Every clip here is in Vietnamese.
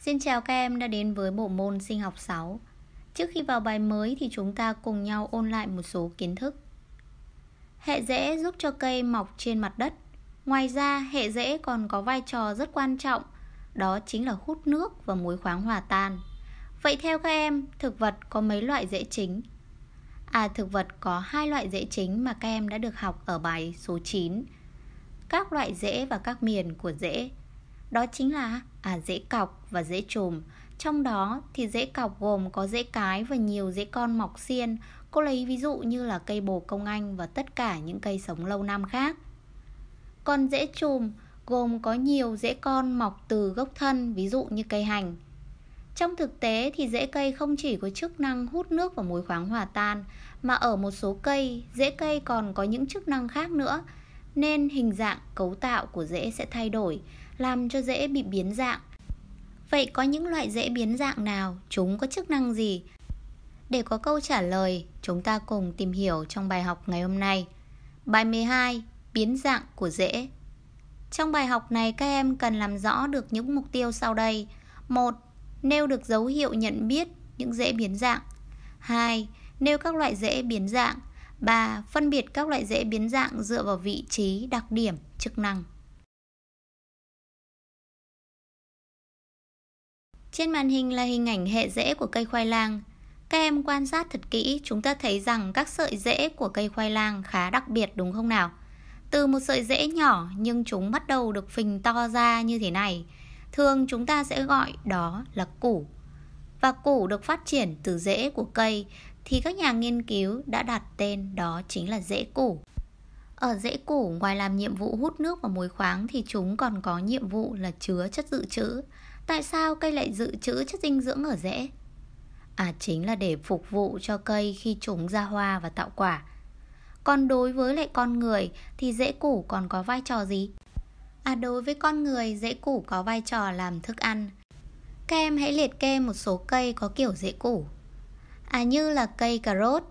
Xin chào các em đã đến với bộ môn sinh học 6 Trước khi vào bài mới thì chúng ta cùng nhau ôn lại một số kiến thức Hệ rễ giúp cho cây mọc trên mặt đất Ngoài ra hệ rễ còn có vai trò rất quan trọng Đó chính là hút nước và muối khoáng hòa tan Vậy theo các em, thực vật có mấy loại rễ chính? À thực vật có hai loại rễ chính mà các em đã được học ở bài số 9 Các loại rễ và các miền của rễ Đó chính là à rễ cọc và dễ trùm. Trong đó thì dễ cọc gồm có dễ cái và nhiều dễ con mọc xiên. Cô lấy ví dụ như là cây bồ công anh và tất cả những cây sống lâu năm khác. Còn dễ trùm gồm có nhiều dễ con mọc từ gốc thân, ví dụ như cây hành. Trong thực tế thì rễ cây không chỉ có chức năng hút nước và muối khoáng hòa tan mà ở một số cây, rễ cây còn có những chức năng khác nữa nên hình dạng, cấu tạo của rễ sẽ thay đổi làm cho rễ bị biến dạng. Vậy có những loại rễ biến dạng nào? Chúng có chức năng gì? Để có câu trả lời, chúng ta cùng tìm hiểu trong bài học ngày hôm nay. Bài 12: Biến dạng của rễ. Trong bài học này các em cần làm rõ được những mục tiêu sau đây. 1. Nêu được dấu hiệu nhận biết những rễ biến dạng. 2. Nêu các loại rễ biến dạng. 3. Phân biệt các loại rễ biến dạng dựa vào vị trí, đặc điểm, chức năng. Trên màn hình là hình ảnh hệ rễ của cây khoai lang. Các em quan sát thật kỹ, chúng ta thấy rằng các sợi rễ của cây khoai lang khá đặc biệt đúng không nào? Từ một sợi rễ nhỏ nhưng chúng bắt đầu được phình to ra như thế này. Thường chúng ta sẽ gọi đó là củ. Và củ được phát triển từ rễ của cây thì các nhà nghiên cứu đã đặt tên đó chính là rễ củ. Ở rễ củ ngoài làm nhiệm vụ hút nước và muối khoáng thì chúng còn có nhiệm vụ là chứa chất dự trữ. Tại sao cây lại dự trữ chất dinh dưỡng ở rễ? À chính là để phục vụ cho cây khi chúng ra hoa và tạo quả. Còn đối với lại con người thì rễ củ còn có vai trò gì? À đối với con người, rễ củ có vai trò làm thức ăn. Các em hãy liệt kê một số cây có kiểu rễ củ. À như là cây cà rốt,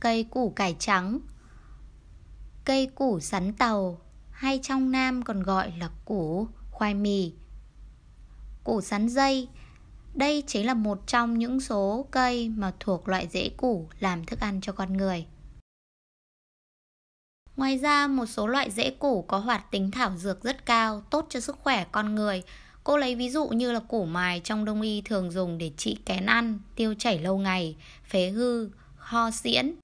cây củ cải trắng, cây củ sắn tàu hay trong Nam còn gọi là củ khoai mì củ sắn dây. Đây chính là một trong những số cây mà thuộc loại rễ củ làm thức ăn cho con người. Ngoài ra, một số loại rễ củ có hoạt tính thảo dược rất cao, tốt cho sức khỏe con người. Cô lấy ví dụ như là củ mài trong đông y thường dùng để trị kén ăn, tiêu chảy lâu ngày, phế hư, ho xiễn.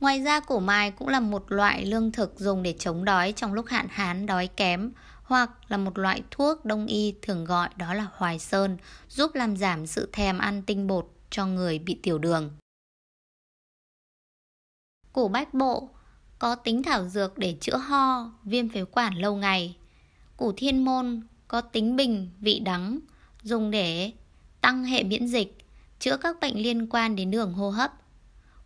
Ngoài ra củ mài cũng là một loại lương thực dùng để chống đói trong lúc hạn hán đói kém hoặc là một loại thuốc đông y thường gọi đó là hoài sơn, giúp làm giảm sự thèm ăn tinh bột cho người bị tiểu đường. Củ bách bộ có tính thảo dược để chữa ho, viêm phế quản lâu ngày. Củ thiên môn có tính bình, vị đắng, dùng để tăng hệ miễn dịch, chữa các bệnh liên quan đến đường hô hấp.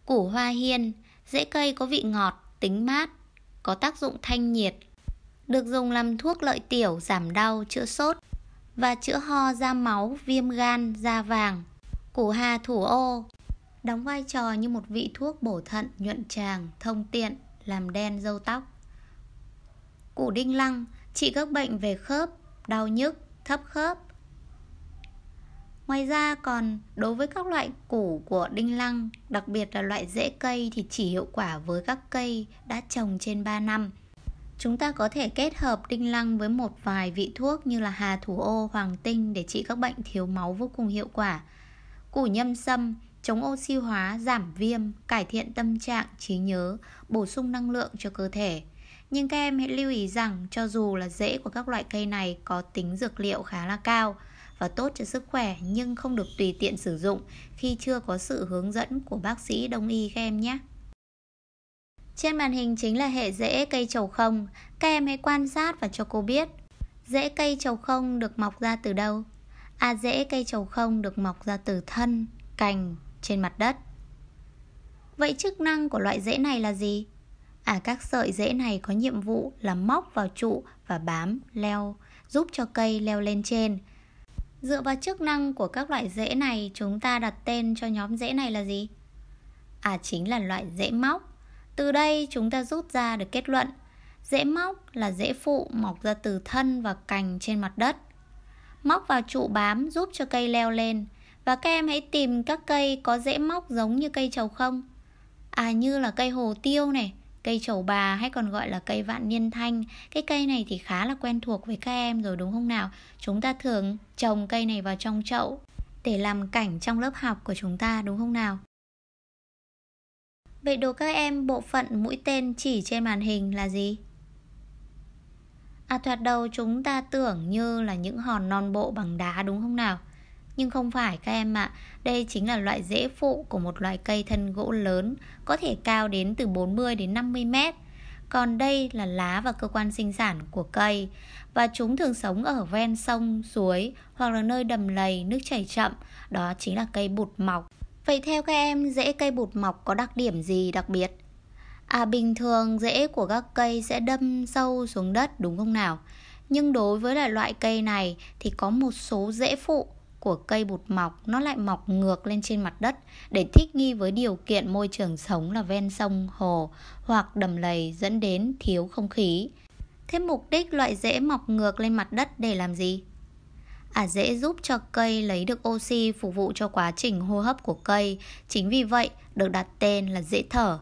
Củ hoa hiên, rễ cây có vị ngọt, tính mát, có tác dụng thanh nhiệt, được dùng làm thuốc lợi tiểu giảm đau, chữa sốt và chữa ho da máu, viêm gan, da vàng. Củ hà thủ ô đóng vai trò như một vị thuốc bổ thận, nhuận tràng, thông tiện, làm đen râu tóc. Củ đinh lăng trị các bệnh về khớp, đau nhức, thấp khớp. Ngoài ra còn đối với các loại củ của đinh lăng, đặc biệt là loại rễ cây thì chỉ hiệu quả với các cây đã trồng trên 3 năm – Chúng ta có thể kết hợp đinh lăng với một vài vị thuốc như là hà thủ ô, hoàng tinh để trị các bệnh thiếu máu vô cùng hiệu quả. Củ nhâm sâm, chống oxy hóa, giảm viêm, cải thiện tâm trạng, trí nhớ, bổ sung năng lượng cho cơ thể. Nhưng các em hãy lưu ý rằng cho dù là rễ của các loại cây này có tính dược liệu khá là cao và tốt cho sức khỏe nhưng không được tùy tiện sử dụng khi chưa có sự hướng dẫn của bác sĩ đông y các em nhé. Trên màn hình chính là hệ rễ cây trầu không. Các em hãy quan sát và cho cô biết rễ cây trầu không được mọc ra từ đâu? À rễ cây trầu không được mọc ra từ thân, cành trên mặt đất. Vậy chức năng của loại rễ này là gì? À các sợi rễ này có nhiệm vụ là móc vào trụ và bám, leo, giúp cho cây leo lên trên. Dựa vào chức năng của các loại rễ này, chúng ta đặt tên cho nhóm rễ này là gì? À chính là loại rễ móc. Từ đây chúng ta rút ra được kết luận Rễ móc là rễ phụ mọc ra từ thân và cành trên mặt đất Móc vào trụ bám giúp cho cây leo lên Và các em hãy tìm các cây có rễ móc giống như cây trầu không À như là cây hồ tiêu này, cây trầu bà hay còn gọi là cây vạn niên thanh Cái cây này thì khá là quen thuộc với các em rồi đúng không nào Chúng ta thường trồng cây này vào trong chậu để làm cảnh trong lớp học của chúng ta đúng không nào Vậy đồ các em bộ phận mũi tên chỉ trên màn hình là gì? À thoạt đầu chúng ta tưởng như là những hòn non bộ bằng đá đúng không nào? Nhưng không phải các em ạ, à. đây chính là loại rễ phụ của một loại cây thân gỗ lớn, có thể cao đến từ 40 đến 50 mét. Còn đây là lá và cơ quan sinh sản của cây Và chúng thường sống ở ven sông, suối hoặc là nơi đầm lầy, nước chảy chậm Đó chính là cây bụt mọc Vậy theo các em, rễ cây bụt mọc có đặc điểm gì đặc biệt? À bình thường rễ của các cây sẽ đâm sâu xuống đất đúng không nào? Nhưng đối với lại loại cây này thì có một số rễ phụ của cây bụt mọc nó lại mọc ngược lên trên mặt đất để thích nghi với điều kiện môi trường sống là ven sông, hồ hoặc đầm lầy dẫn đến thiếu không khí. Thế mục đích loại rễ mọc ngược lên mặt đất để làm gì? ả à, dễ giúp cho cây lấy được oxy phục vụ cho quá trình hô hấp của cây. Chính vì vậy được đặt tên là dễ thở.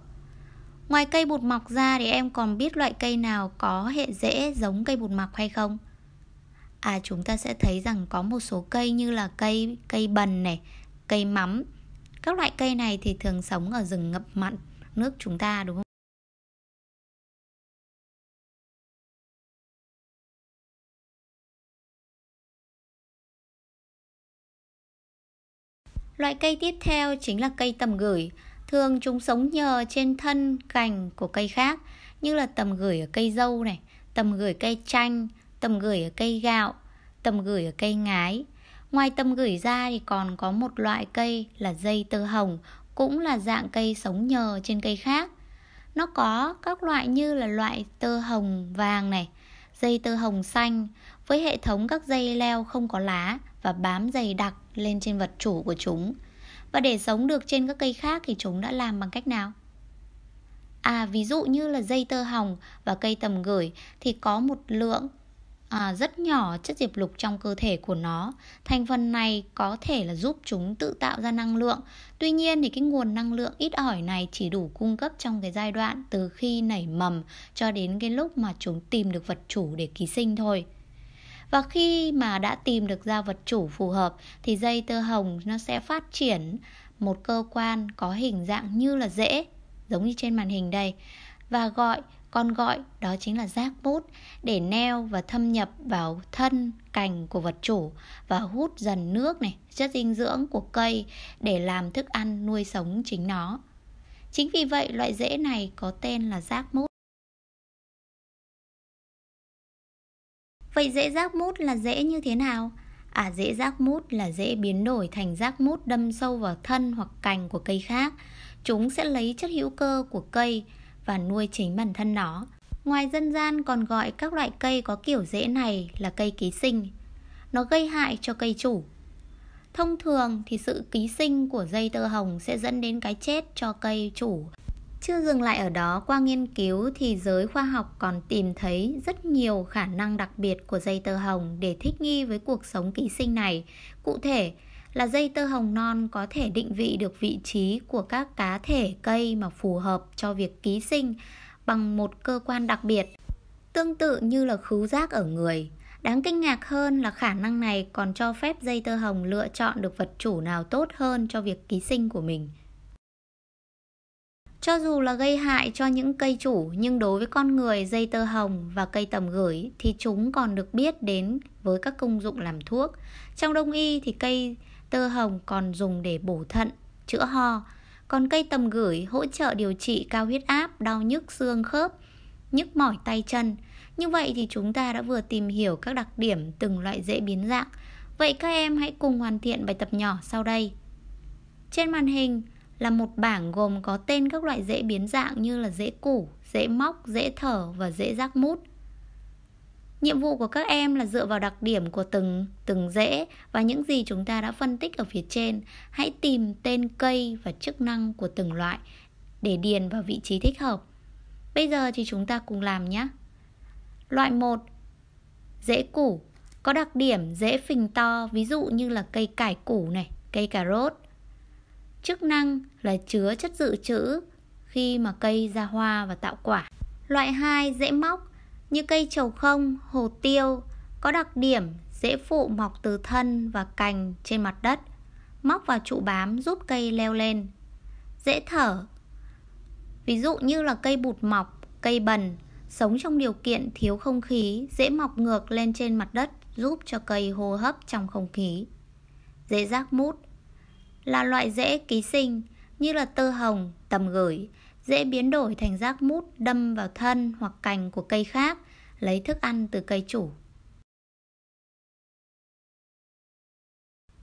Ngoài cây bụt mọc ra thì em còn biết loại cây nào có hệ rễ giống cây bụt mọc hay không? À chúng ta sẽ thấy rằng có một số cây như là cây cây bần này, cây mắm. Các loại cây này thì thường sống ở rừng ngập mặn nước chúng ta đúng không? Loại cây tiếp theo chính là cây tầm gửi. Thường chúng sống nhờ trên thân, cành của cây khác như là tầm gửi ở cây dâu này, tầm gửi cây chanh, tầm gửi ở cây gạo, tầm gửi ở cây ngái. Ngoài tầm gửi ra thì còn có một loại cây là dây tơ hồng, cũng là dạng cây sống nhờ trên cây khác. Nó có các loại như là loại tơ hồng vàng này, dây tơ hồng xanh với hệ thống các dây leo không có lá và bám dày đặc lên trên vật chủ của chúng. Và để sống được trên các cây khác thì chúng đã làm bằng cách nào? À ví dụ như là dây tơ hồng và cây tầm gửi thì có một lượng à, rất nhỏ chất diệp lục trong cơ thể của nó. Thành phần này có thể là giúp chúng tự tạo ra năng lượng. Tuy nhiên thì cái nguồn năng lượng ít ỏi này chỉ đủ cung cấp trong cái giai đoạn từ khi nảy mầm cho đến cái lúc mà chúng tìm được vật chủ để ký sinh thôi và khi mà đã tìm được ra vật chủ phù hợp thì dây tơ hồng nó sẽ phát triển một cơ quan có hình dạng như là rễ giống như trên màn hình đây và gọi con gọi đó chính là giác bút để neo và thâm nhập vào thân cành của vật chủ và hút dần nước này chất dinh dưỡng của cây để làm thức ăn nuôi sống chính nó chính vì vậy loại rễ này có tên là giác mút Vậy dễ rác mút là dễ như thế nào? À dễ rác mút là dễ biến đổi thành rác mút đâm sâu vào thân hoặc cành của cây khác. Chúng sẽ lấy chất hữu cơ của cây và nuôi chính bản thân nó. Ngoài dân gian còn gọi các loại cây có kiểu rễ này là cây ký sinh. Nó gây hại cho cây chủ. Thông thường thì sự ký sinh của dây tơ hồng sẽ dẫn đến cái chết cho cây chủ chưa dừng lại ở đó, qua nghiên cứu thì giới khoa học còn tìm thấy rất nhiều khả năng đặc biệt của dây tơ hồng để thích nghi với cuộc sống ký sinh này. Cụ thể là dây tơ hồng non có thể định vị được vị trí của các cá thể cây mà phù hợp cho việc ký sinh bằng một cơ quan đặc biệt, tương tự như là khứu giác ở người. Đáng kinh ngạc hơn là khả năng này còn cho phép dây tơ hồng lựa chọn được vật chủ nào tốt hơn cho việc ký sinh của mình. Cho dù là gây hại cho những cây chủ nhưng đối với con người dây tơ hồng và cây tầm gửi thì chúng còn được biết đến với các công dụng làm thuốc. Trong đông y thì cây tơ hồng còn dùng để bổ thận, chữa ho. Còn cây tầm gửi hỗ trợ điều trị cao huyết áp, đau nhức xương khớp, nhức mỏi tay chân. Như vậy thì chúng ta đã vừa tìm hiểu các đặc điểm từng loại dễ biến dạng. Vậy các em hãy cùng hoàn thiện bài tập nhỏ sau đây. Trên màn hình là một bảng gồm có tên các loại rễ biến dạng như là rễ củ, rễ móc, rễ thở và rễ rác mút. Nhiệm vụ của các em là dựa vào đặc điểm của từng từng rễ và những gì chúng ta đã phân tích ở phía trên, hãy tìm tên cây và chức năng của từng loại để điền vào vị trí thích hợp. Bây giờ thì chúng ta cùng làm nhé. Loại 1 Rễ củ có đặc điểm rễ phình to, ví dụ như là cây cải củ này, cây cà rốt. Chức năng là chứa chất dự trữ khi mà cây ra hoa và tạo quả. Loại 2 dễ móc như cây trầu không, hồ tiêu có đặc điểm dễ phụ mọc từ thân và cành trên mặt đất, móc vào trụ bám giúp cây leo lên. Dễ thở. Ví dụ như là cây bụt mọc, cây bần sống trong điều kiện thiếu không khí, dễ mọc ngược lên trên mặt đất giúp cho cây hô hấp trong không khí. Dễ rác mút là loại rễ ký sinh như là tơ hồng, tầm gửi, dễ biến đổi thành rác mút đâm vào thân hoặc cành của cây khác, lấy thức ăn từ cây chủ.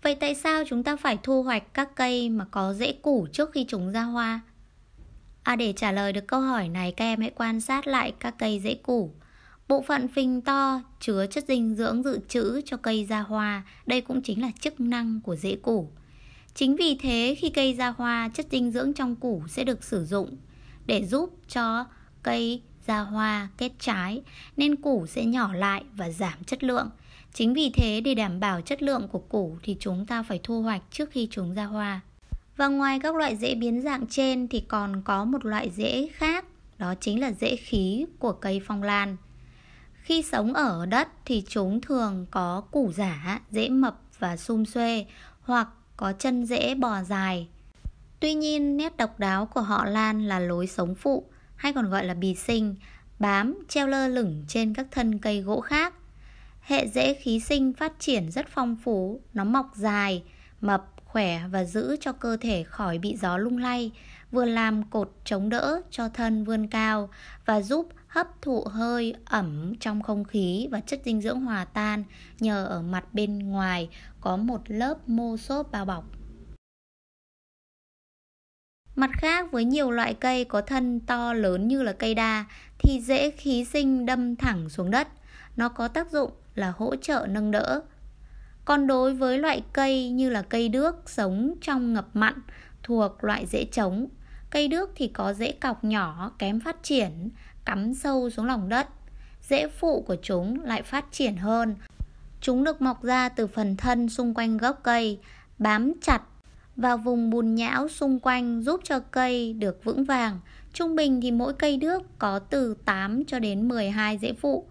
Vậy tại sao chúng ta phải thu hoạch các cây mà có rễ củ trước khi chúng ra hoa? À, để trả lời được câu hỏi này, các em hãy quan sát lại các cây rễ củ. Bộ phận phình to chứa chất dinh dưỡng dự trữ cho cây ra hoa, đây cũng chính là chức năng của rễ củ. Chính vì thế khi cây ra hoa, chất dinh dưỡng trong củ sẽ được sử dụng để giúp cho cây ra hoa kết trái nên củ sẽ nhỏ lại và giảm chất lượng. Chính vì thế để đảm bảo chất lượng của củ thì chúng ta phải thu hoạch trước khi chúng ra hoa. Và ngoài các loại rễ biến dạng trên thì còn có một loại rễ khác, đó chính là rễ khí của cây phong lan. Khi sống ở đất thì chúng thường có củ giả, rễ mập và sum xuê hoặc có chân rễ bò dài. Tuy nhiên, nét độc đáo của họ Lan là lối sống phụ, hay còn gọi là bì sinh, bám, treo lơ lửng trên các thân cây gỗ khác. Hệ rễ khí sinh phát triển rất phong phú, nó mọc dài, mập, khỏe và giữ cho cơ thể khỏi bị gió lung lay, vừa làm cột chống đỡ cho thân vươn cao và giúp hấp thụ hơi ẩm trong không khí và chất dinh dưỡng hòa tan nhờ ở mặt bên ngoài có một lớp mô xốp bao bọc. Mặt khác, với nhiều loại cây có thân to lớn như là cây đa thì dễ khí sinh đâm thẳng xuống đất. Nó có tác dụng là hỗ trợ nâng đỡ. Còn đối với loại cây như là cây đước sống trong ngập mặn thuộc loại dễ chống, cây đước thì có rễ cọc nhỏ, kém phát triển, cắm sâu xuống lòng đất. Rễ phụ của chúng lại phát triển hơn. Chúng được mọc ra từ phần thân xung quanh gốc cây, bám chặt vào vùng bùn nhão xung quanh giúp cho cây được vững vàng. Trung bình thì mỗi cây đước có từ 8 cho đến 12 rễ phụ.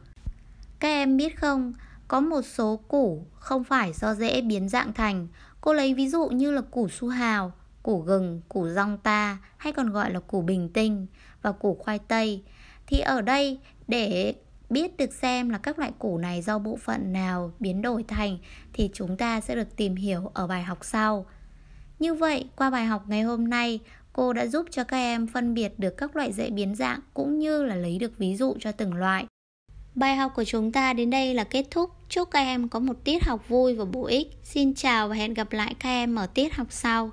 Các em biết không, có một số củ không phải do rễ biến dạng thành. Cô lấy ví dụ như là củ su hào, củ gừng, củ rong ta hay còn gọi là củ bình tinh và củ khoai tây. Thì ở đây để biết được xem là các loại củ này do bộ phận nào biến đổi thành thì chúng ta sẽ được tìm hiểu ở bài học sau. Như vậy, qua bài học ngày hôm nay, cô đã giúp cho các em phân biệt được các loại dễ biến dạng cũng như là lấy được ví dụ cho từng loại. Bài học của chúng ta đến đây là kết thúc. Chúc các em có một tiết học vui và bổ ích. Xin chào và hẹn gặp lại các em ở tiết học sau.